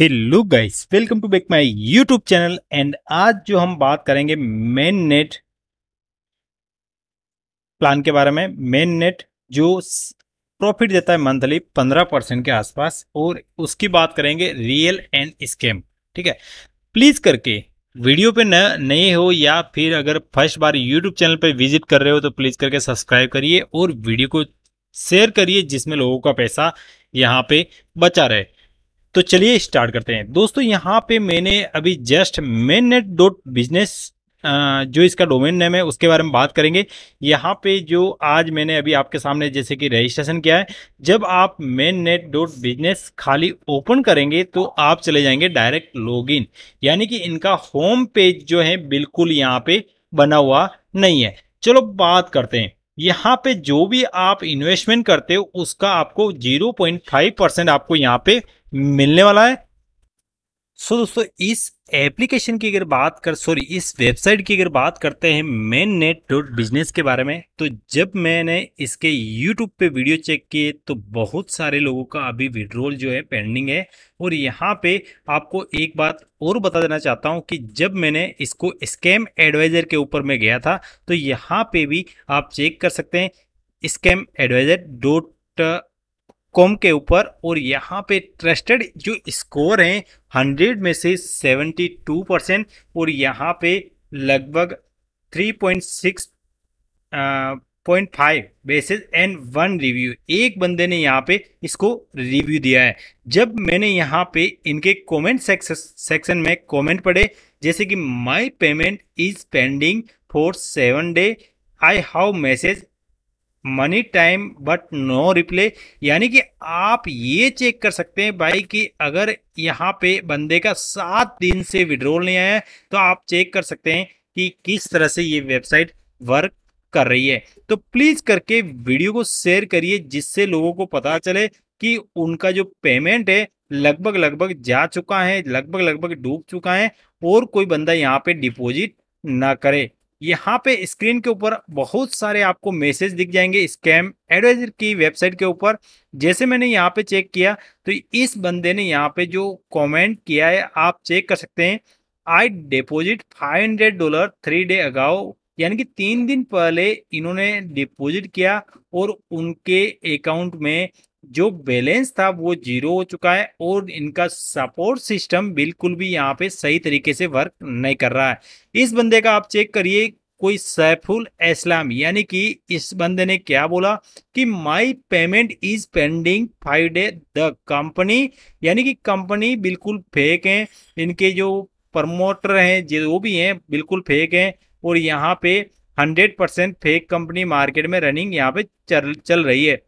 hello guys welcome to back my YouTube channel and आज जो हम बात करेंगे मेन नेट प्लान के बारे में मेन नेट जो प्रॉफिट देता है मंथली पंद्रह परसेंट के आसपास और उसकी बात करेंगे रियल एंड स्कैम ठीक है प्लीज करके वीडियो पे नए हो या फिर अगर फर्स्ट बार यूट्यूब चैनल पे विजिट कर रहे हो तो प्लीज करके सब्सक्राइब करिए और वीडियो को शेयर करिए जिसमें लोगों का पैसा यहाँ पे बचा रहे तो चलिए स्टार्ट करते हैं दोस्तों यहाँ पे मैंने अभी just main net dot business जो इसका डोमेन नेम है उसके बारे में बात करेंगे यहाँ पे जो आज मैंने अभी आपके सामने जैसे कि रजिस्ट्रेशन किया है जब आप मेन नेट डॉट बिजनेस खाली ओपन करेंगे तो आप चले जाएंगे डायरेक्ट लॉगिन यानी कि इनका होम पेज जो है बिल्कुल यहाँ पे बना हुआ नहीं है चलो बात करते हैं यहाँ पे जो भी आप इन्वेस्टमेंट करते हो उसका आपको 0.5 परसेंट आपको यहाँ पे मिलने वाला है सो so, दोस्तों इस एप्लीकेशन की अगर बात कर सॉरी इस वेबसाइट की अगर बात करते हैं मेन नेट डॉट बिजनेस के बारे में तो जब मैंने इसके यूट्यूब पे वीडियो चेक किए तो बहुत सारे लोगों का अभी विड्रोल जो है पेंडिंग है और यहाँ पे आपको एक बात और बता देना चाहता हूँ कि जब मैंने इसको स्कैम एडवाइज़र के ऊपर में गया था तो यहाँ पर भी आप चेक कर सकते हैं स्कैम एडवाइज़र डॉट कॉम के ऊपर और यहाँ पे ट्रस्टेड जो स्कोर हैं हंड्रेड में से सेवेंटी टू परसेंट और यहाँ पे लगभग three point five basis and one review एक बंदे ने यहाँ पे इसको रिव्यू दिया है जब मैंने यहाँ पे इनके कमेंट सेक्शन में कमेंट पढ़े जैसे कि my payment is pending for seven day I have message many time but no reply यानी कि आप ये चेक कर सकते हैं भाई कि अगर यहाँ पे बंदे का सात दिन से विड्रोल नहीं आया है तो आप चेक कर सकते हैं कि किस तरह से ये वेबसाइट वर्क कर रही है तो प्लीज़ करके वीडियो को शेयर करिए जिससे लोगों को पता चले कि उनका जो पेमेंट है लगभग लगभग जा चुका है लगभग लगभग डूब चुका है और कोई बंदा यहाँ पे डिपॉजिट ना करे यहाँ पे स्क्रीन के ऊपर बहुत सारे आपको मैसेज दिख जाएंगे स्कैम एडवाइजर की वेबसाइट के ऊपर जैसे मैंने यहाँ पे चेक किया तो इस बंदे ने यहाँ पे जो कमेंट किया है आप चेक कर सकते हैं I deposit 500 dollar three day ago यानी कि तीन दिन पहले इन्होंने डिपॉजिट किया और उनके अकाउंट में जो बैलेंस था वो जीरो हो चुका है और इनका सपोर्ट सिस्टम बिल्कुल भी यहाँ पे सही तरीके से वर्क नहीं कर रहा है इस बंदे का आप चेक करिए कोई सैफुल इस्लाम यानी कि इस बंदे ने क्या बोला कि my payment is pending five day the company यानी कि कंपनी बिल्कुल फेक है इनके जो प्रमोटर हैं जो भी हैं बिल्कुल फेक हैं और यहाँ पे hundred percent fake company market में रनिंग यहाँ पे चल चल रही है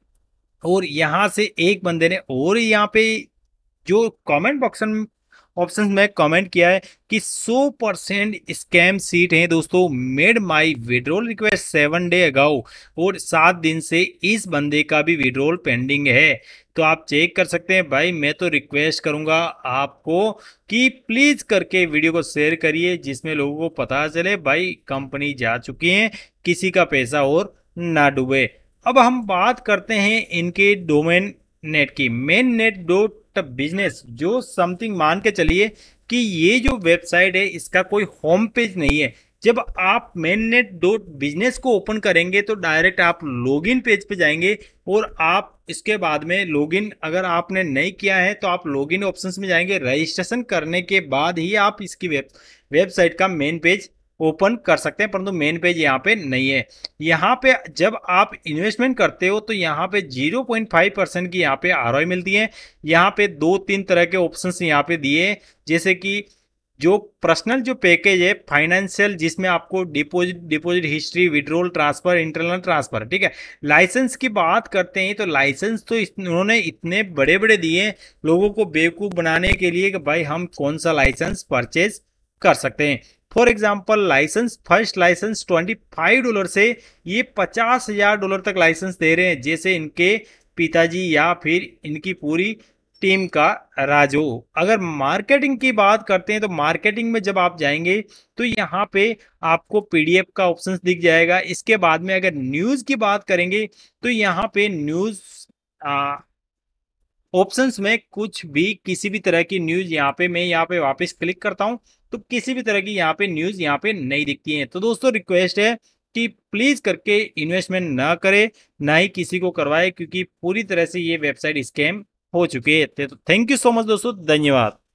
और यहाँ से एक बंदे ने और यहाँ पे जो कमेंट बॉक्स ऑप्शन में कमेंट किया है कि 100 परसेंट स्कैम सीट है दोस्तों made my withdrawal request seven day ago और सात दिन से इस बंदे का भी विड्रोल पेंडिंग है तो आप चेक कर सकते हैं भाई मैं तो रिक्वेस्ट करूंगा आपको कि प्लीज़ करके वीडियो को शेयर करिए जिसमें लोगों को पता चले भाई कंपनी जा चुकी है किसी का पैसा और ना डूबे अब हम बात करते हैं इनके डोमेन नेट की मेन नेट डोट बिजनेस जो समथिंग मान के चलिए कि ये जो वेबसाइट है इसका कोई होम पेज नहीं है जब आप मेन नेट डॉट बिजनेस को ओपन करेंगे तो डायरेक्ट आप लॉगिन पेज पे जाएंगे और आप इसके बाद में लॉगिन अगर आपने नहीं किया है तो आप लॉगिन ऑप्शंस में जाएंगे रजिस्ट्रेशन करने के बाद ही आप इसकी वेब वेबसाइट का मेन पेज ओपन कर सकते हैं परंतु मेन पेज यहाँ पे नहीं है यहाँ पे जब आप इन्वेस्टमेंट करते हो तो यहाँ पे 0.5 परसेंट की यहाँ पे आर मिलती है यहाँ पे दो तीन तरह के ऑप्शन यहाँ पे दिए जैसे कि जो पर्सनल जो पैकेज है फाइनेंशियल जिसमें आपको deposit deposit history withdrawal transfer internal transfer ठीक है लाइसेंस की बात करते हैं तो लाइसेंस तो उन्होंने इतने बड़े बड़े दिए लोगों को बेवकूफ़ बनाने के लिए कि भाई हम कौन सा लाइसेंस परचेज कर सकते हैं for example licence first licence twenty five dollar से ये पचास हजार डॉलर तक लाइसेंस दे रहे हैं जैसे इनके पिताजी या फिर इनकी पूरी टीम का राजो अगर मार्केटिंग की बात करते हैं तो मार्केटिंग में जब आप जाएंगे तो यहाँ पे आपको पीडीएफ का ऑप्शन दिख जाएगा इसके बाद में अगर न्यूज़ की बात करेंगे तो यहाँ पे न्यूज़ ऑप्शंस में कुछ भी किसी भी तरह की न्यूज़ यहाँ पे मैं यहाँ पे वापस क्लिक करता हूँ तो किसी भी तरह की यहाँ पे न्यूज यहाँ पे नहीं दिखती है तो दोस्तों रिक्वेस्ट है कि प्लीज करके इन्वेस्टमेंट ना करे ना ही किसी को करवाए क्योंकि पूरी तरह से ये वेबसाइट स्कैम हो चुकी है तो थैंक यू सो मच दोस्तों धन्यवाद